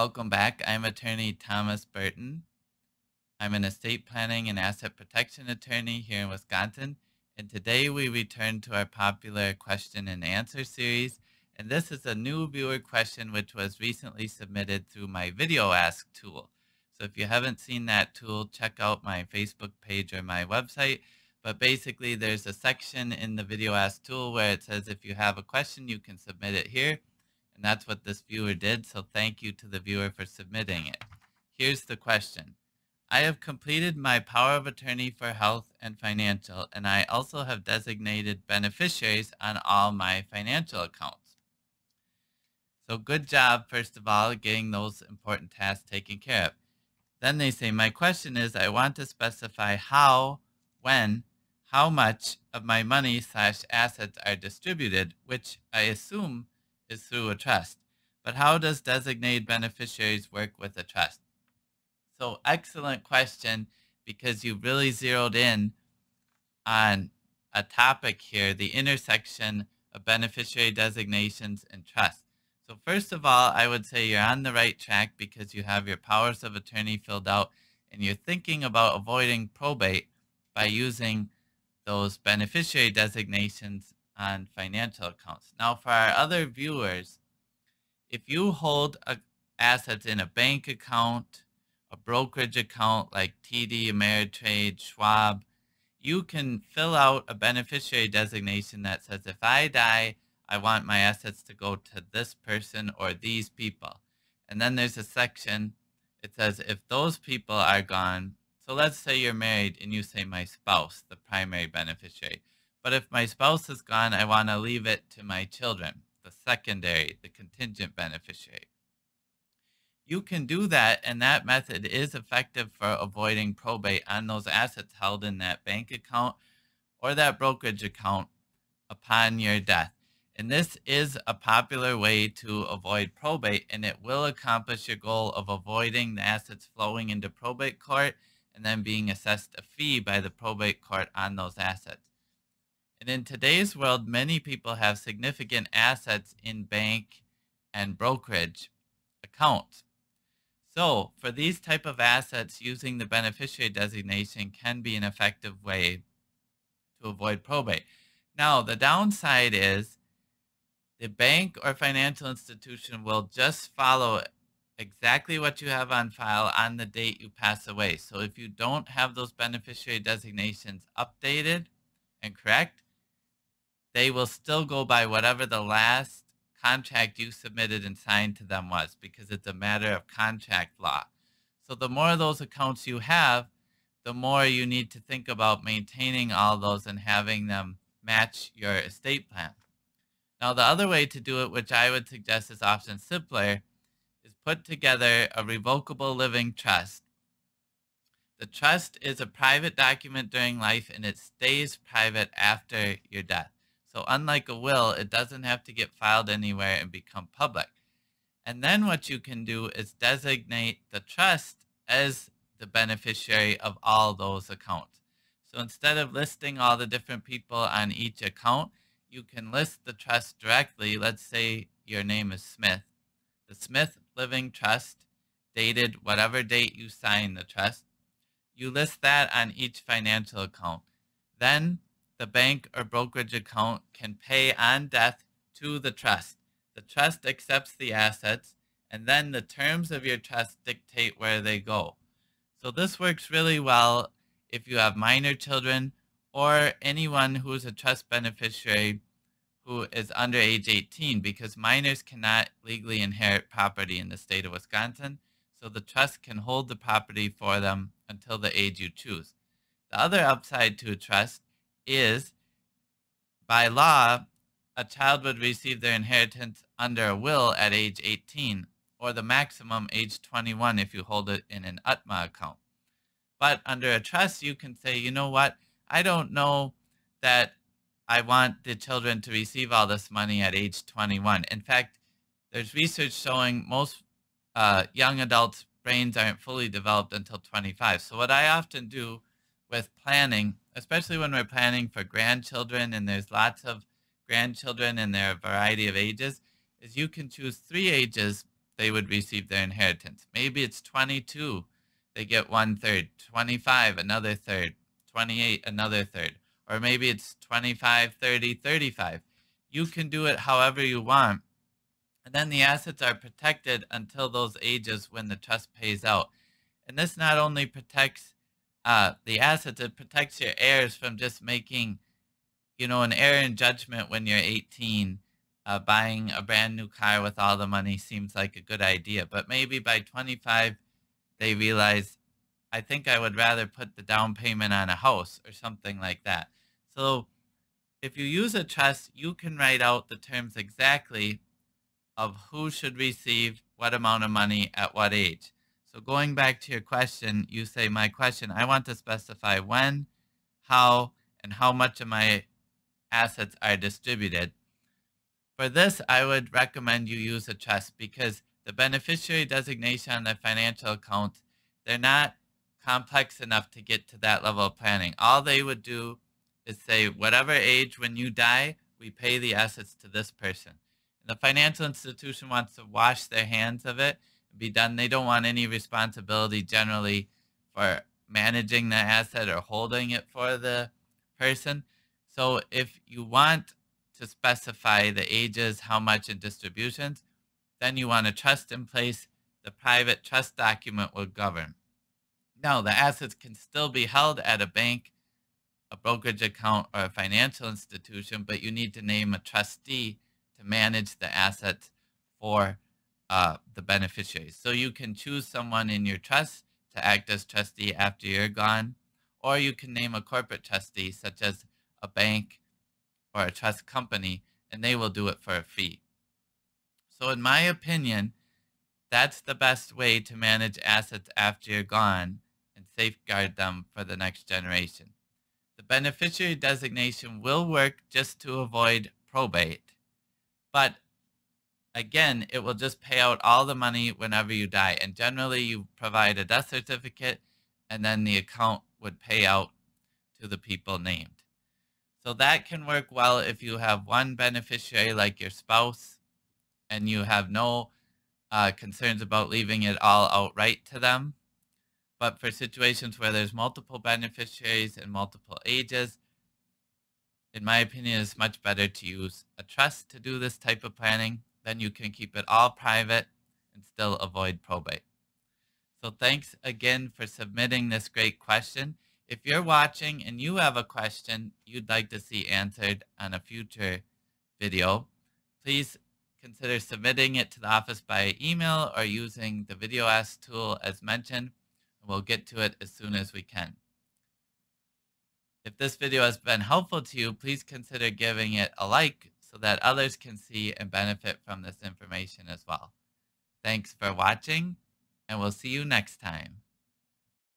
Welcome back. I'm attorney Thomas Burton. I'm an estate planning and asset protection attorney here in Wisconsin. And today we return to our popular question and answer series. And this is a new viewer question which was recently submitted through my Video Ask tool. So if you haven't seen that tool, check out my Facebook page or my website. But basically, there's a section in the Video Ask tool where it says if you have a question, you can submit it here. And that's what this viewer did, so thank you to the viewer for submitting it. Here's the question. I have completed my power of attorney for health and financial, and I also have designated beneficiaries on all my financial accounts. So good job, first of all, getting those important tasks taken care of. Then they say, my question is, I want to specify how, when, how much of my money slash assets are distributed, which I assume is through a trust. But how does designated beneficiaries work with a trust? So excellent question because you really zeroed in on a topic here, the intersection of beneficiary designations and trust. So first of all, I would say you're on the right track because you have your powers of attorney filled out and you're thinking about avoiding probate by using those beneficiary designations on financial accounts. Now, for our other viewers, if you hold a, assets in a bank account, a brokerage account like TD, Ameritrade, Schwab, you can fill out a beneficiary designation that says, if I die, I want my assets to go to this person or these people. And then there's a section, it says, if those people are gone, so let's say you're married and you say, my spouse, the primary beneficiary. But if my spouse is gone, I want to leave it to my children, the secondary, the contingent beneficiary. You can do that, and that method is effective for avoiding probate on those assets held in that bank account or that brokerage account upon your death. And this is a popular way to avoid probate, and it will accomplish your goal of avoiding the assets flowing into probate court and then being assessed a fee by the probate court on those assets. And in today's world, many people have significant assets in bank and brokerage accounts. So for these type of assets, using the beneficiary designation can be an effective way to avoid probate. Now, the downside is the bank or financial institution will just follow exactly what you have on file on the date you pass away. So if you don't have those beneficiary designations updated and correct, they will still go by whatever the last contract you submitted and signed to them was because it's a matter of contract law. So the more of those accounts you have, the more you need to think about maintaining all those and having them match your estate plan. Now, the other way to do it, which I would suggest is often simpler, is put together a revocable living trust. The trust is a private document during life and it stays private after your death. So unlike a will, it doesn't have to get filed anywhere and become public. And then what you can do is designate the trust as the beneficiary of all those accounts. So instead of listing all the different people on each account, you can list the trust directly. Let's say your name is Smith. The Smith Living Trust, dated whatever date you sign the trust, you list that on each financial account. Then the bank or brokerage account can pay on death to the trust. The trust accepts the assets, and then the terms of your trust dictate where they go. So this works really well if you have minor children or anyone who is a trust beneficiary who is under age 18 because minors cannot legally inherit property in the state of Wisconsin. So the trust can hold the property for them until the age you choose. The other upside to a trust is by law, a child would receive their inheritance under a will at age 18 or the maximum age 21 if you hold it in an Atma account. But under a trust, you can say, you know what? I don't know that I want the children to receive all this money at age 21. In fact, there's research showing most uh, young adults' brains aren't fully developed until 25. So, what I often do with planning, especially when we're planning for grandchildren and there's lots of grandchildren and there are a variety of ages, is you can choose three ages they would receive their inheritance. Maybe it's 22, they get one third, 25, another third, 28, another third, or maybe it's 25, 30, 35. You can do it however you want. And then the assets are protected until those ages when the trust pays out. And this not only protects uh, the assets. It protects your heirs from just making, you know, an error in judgment when you're 18. Uh, buying a brand new car with all the money seems like a good idea, but maybe by 25, they realize, I think I would rather put the down payment on a house or something like that. So if you use a trust, you can write out the terms exactly of who should receive what amount of money at what age. So going back to your question, you say, my question, I want to specify when, how, and how much of my assets are distributed. For this, I would recommend you use a trust because the beneficiary designation on the financial account, they're not complex enough to get to that level of planning. All they would do is say, whatever age when you die, we pay the assets to this person. And the financial institution wants to wash their hands of it be done. They don't want any responsibility generally for managing the asset or holding it for the person. So if you want to specify the ages, how much, and distributions, then you want a trust in place. The private trust document will govern. Now, the assets can still be held at a bank, a brokerage account, or a financial institution, but you need to name a trustee to manage the assets for uh, the beneficiaries. So you can choose someone in your trust to act as trustee after you're gone, or you can name a corporate trustee, such as a bank or a trust company, and they will do it for a fee. So, in my opinion, that's the best way to manage assets after you're gone and safeguard them for the next generation. The beneficiary designation will work just to avoid probate, but again, it will just pay out all the money whenever you die. And generally, you provide a death certificate, and then the account would pay out to the people named. So that can work well if you have one beneficiary, like your spouse, and you have no uh, concerns about leaving it all outright to them. But for situations where there's multiple beneficiaries and multiple ages, in my opinion, it's much better to use a trust to do this type of planning then you can keep it all private and still avoid probate. So thanks again for submitting this great question. If you're watching and you have a question you'd like to see answered on a future video, please consider submitting it to the office by email or using the video ask tool as mentioned. We'll get to it as soon as we can. If this video has been helpful to you, please consider giving it a like so that others can see and benefit from this information as well. Thanks for watching, and we'll see you next time.